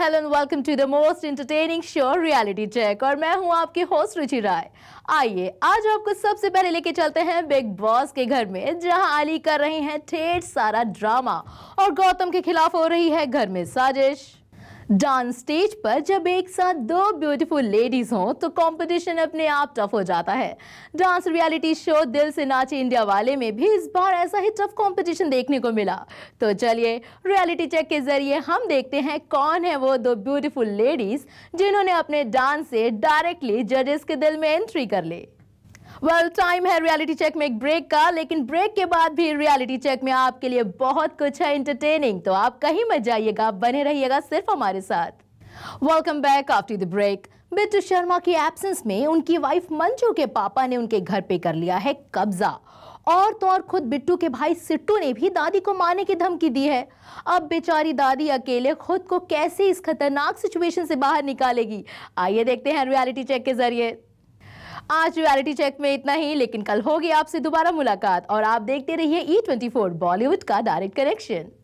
hello and welcome to the most entertaining show reality check और मैं हूं आपकी होस्ट रुचि राय आइए आज आपको सबसे पहले लेके चलते हैं बिग बॉस के घर में जहां अली कर रहे हैं ठेठ सारा ड्रामा और गौतम के खिलाफ हो रही है घर में साजिश डांस स्टेज पर जब एक साथ दो ब्यूटीफुल लेडीज हों तो कंपटीशन अपने आप टफ हो जाता है डांस रियलिटी शो दिल से नाचे इंडिया वाले में भी इस बार ऐसा ही टफ कंपटीशन देखने को मिला तो चलिए रियलिटी चेक के जरिए हम देखते हैं कौन है वो दो ब्यूटीफुल लेडीज जिन्होंने अपने डांस से डायरेक्टली जजेस के दिल में एंट्री कर ली वेल टाइम है रियलिटी चेक में एक ब्रेक का लेकिन ब्रेक के बाद भी रियलिटी चेक में आपके लिए बहुत कुछ है इंटरटेनिंग तो आप कहीं मत जाइएगा बने रहिएगा सिर्फ हमारे साथ welcome back after the break Bittu Sharma की एब्सेंस में उनकी वाइफ मंजू के पापा ने उनके घर पे कर लिया है कब्जा और तो और खुद बिट्टू के भाई सिट्टू ने भी दादी को मारने की धमकी दी है अब बेचारी दादी अकेले खुद को कैसे इस खतरनाक सिचुएशन से बाहर निकालेगी आइए देखते हैं रियलिटी चेक के जरिए आज रियलिटी चेक में इतना ही लेकिन कल होगी आपसे दोबारा मुलाकात और आप देखते रहिए ई ट्वेंटी बॉलीवुड का डायरेक्ट कनेक्शन